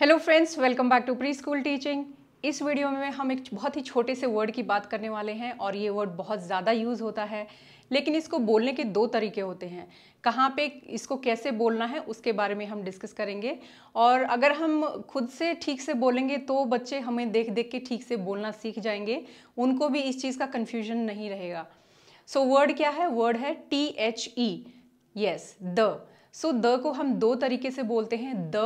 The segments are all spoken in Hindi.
hello friends welcome back to pre school teaching इस वीडियो में हम एक बहुत ही छोटे से वर्ड की बात करने वाले हैं और ये वर्ड बहुत ज़्यादा यूज़ होता है लेकिन इसको बोलने के दो तरीके होते हैं कहाँ पे इसको कैसे बोलना है उसके बारे में हम डिस्कस करेंगे और अगर हम खुद से ठीक से बोलेंगे तो बच्चे हमें देख देख के ठीक से बोलना सीख जाएंगे उनको भी इस चीज़ का कन्फ्यूजन नहीं रहेगा सो so, वर्ड क्या है वर्ड है T H E yes the so so, the को हम दो तरीके से बोलते हैं द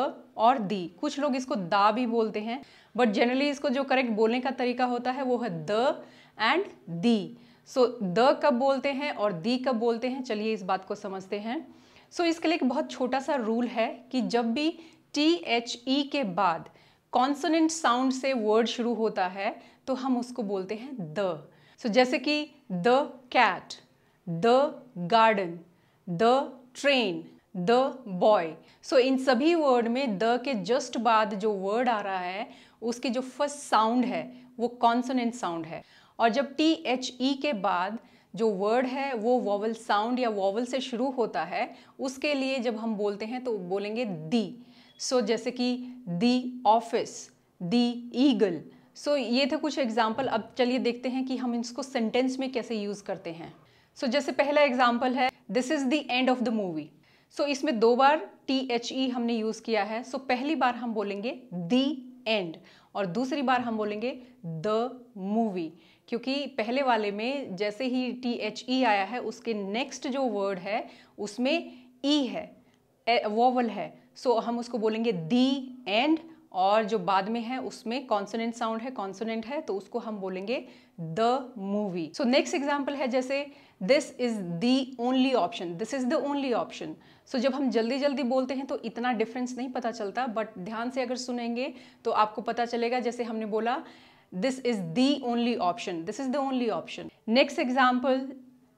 और दी कुछ लोग इसको दा भी बोलते हैं बट जनरली इसको जो करेक्ट बोलने का तरीका होता है वो है the and the so the कब बोलते हैं और दी कब बोलते हैं चलिए इस बात को समझते हैं सो so, इसके लिए एक बहुत छोटा सा रूल है कि जब भी टी एच ई के बाद कॉन्सनेंट साउंड से वर्ड शुरू होता है तो हम उसको बोलते हैं द सो so, जैसे कि the cat the garden the train the boy so इन सभी वर्ड में द के जस्ट बाद जो वर्ड आ रहा है उसके जो फर्स्ट साउंड है वो कॉन्सोनेंट साउंड है और जब टी एच ई के बाद जो वर्ड है वो वॉवल साउंड या वॉवल से शुरू होता है उसके लिए जब हम बोलते हैं तो बोलेंगे दी सो so, जैसे कि दी ऑफिस दी ईगल सो ये थे कुछ एग्जाम्पल अब चलिए देखते हैं कि हम इसको सेंटेंस में कैसे यूज़ करते हैं सो so, जैसे पहला एग्जाम्पल है this is the end of the movie so so, इसमें दो बार टी एच ई हमने यूज़ किया है सो so, पहली बार हम बोलेंगे दी एंड और दूसरी बार हम बोलेंगे द मूवी क्योंकि पहले वाले में जैसे ही टी एच ई आया है उसके नेक्स्ट जो वर्ड है उसमें ई e है वोवल है सो so, हम उसको बोलेंगे दी एंड और जो बाद में है उसमें कॉन्सोनेंट साउंड है कॉन्सोनेंट है तो उसको हम बोलेंगे the movie so next example है जैसे this is the only option this is the only option so जब हम जल्दी जल्दी बोलते हैं तो इतना डिफरेंस नहीं पता चलता बट ध्यान से अगर सुनेंगे तो आपको पता चलेगा जैसे हमने बोला this is the only option this is the only option next example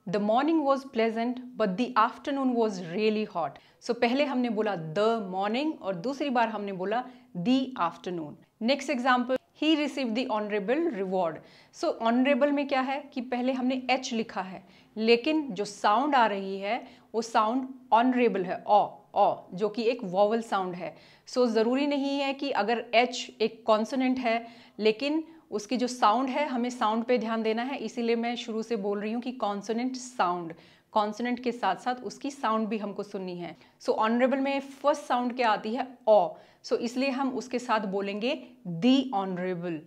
the morning was pleasant but the afternoon was really hot so पहले हमने बोला द मॉर्निंग और दूसरी बार हमने बोला the afternoon next example he receive the honourable reward so honourable में क्या है कि पहले हमने एच लिखा है लेकिन जो साउंड आ रही है वो साउंड ऑनरेबल है ओ ओ जो कि एक वॉवल साउंड है सो so, ज़रूरी नहीं है कि अगर एच एक कॉन्सोनेंट है लेकिन उसकी जो साउंड है हमें साउंड पे ध्यान देना है इसीलिए मैं शुरू से बोल रही हूँ कि कॉन्सोनेंट साउंड कॉन्सोनेंट के साथ साथ उसकी साउंड भी हमको सुननी है सो so, ऑनरेबल में फर्स्ट साउंड क्या आती है ओ सो so, इसलिए हम उसके साथ बोलेंगे दी ऑनरेबल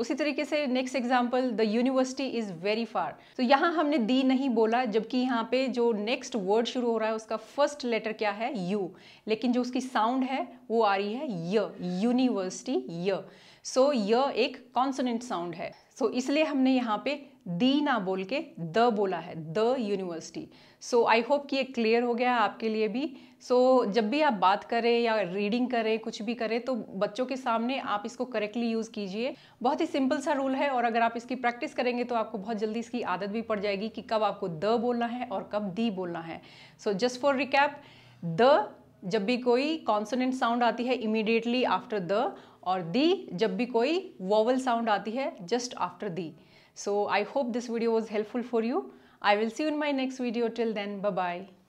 उसी तरीके से next example the university is very far तो यहाँ हमने दी नहीं बोला जबकि यहाँ पे जो नेक्स्ट वर्ड शुरू हो रहा है उसका फर्स्ट लेटर क्या है यू लेकिन जो उसकी साउंड है वो आ रही है य यूनिवर्सिटी य सो य एक कॉन्सोनेंट साउंड है सो so, इसलिए हमने यहाँ पे दी ना बोल के द बोला है the university so I hope कि ये क्लियर हो गया आपके लिए भी सो so, जब भी आप बात करें या रीडिंग करें कुछ भी करें तो बच्चों के सामने आप इसको करेक्टली यूज़ कीजिए बहुत ही सिंपल सा रूल है और अगर आप इसकी प्रैक्टिस करेंगे तो आपको बहुत जल्दी इसकी आदत भी पड़ जाएगी कि कब आपको द बोलना है और कब दी बोलना है so just for recap the जब भी कोई कॉन्सोनेंट साउंड आती है इमीडिएटली आफ्टर द और दी जब भी कोई वोवल साउंड आती है just after the so I hope this video was helpful for you I will see you in my next video till then bye